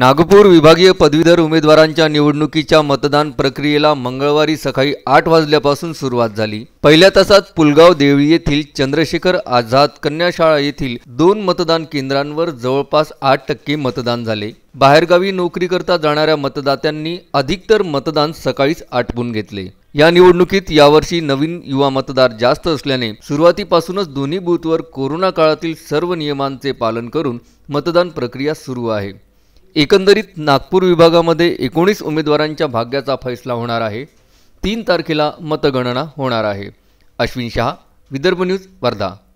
नागपूर विभागीय पदवीधर उमेदवारांच्या निवडणुकीच्या मतदान प्रक्रियेला मंगळवारी सकाळी आठ वाजल्यापासून सुरुवात झाली पहिल्या तासात पुलगाव देवळी येथील चंद्रशेखर आझाद कन्याशाळा येथील दोन मतदान केंद्रांवर जवळपास आठ टक्के मतदान झाले बाहेरगावी नोकरी करता जाणाऱ्या मतदात्यांनी अधिकतर मतदान सकाळीच आटपून घेतले या निवडणुकीत यावर्षी नवीन युवा मतदार जास्त असल्याने सुरुवातीपासूनच दोन्ही बूथवर कोरोना काळातील सर्व नियमांचे पालन करून मतदान प्रक्रिया सुरू आहे एकंदरीत नागपूर विभागामध्ये एकोणीस उमेदवारांच्या भाग्याचा फैसला होणार आहे तीन तारखेला मतगणना होणार आहे अश्विन शहा विदर्भ न्यूज वर्धा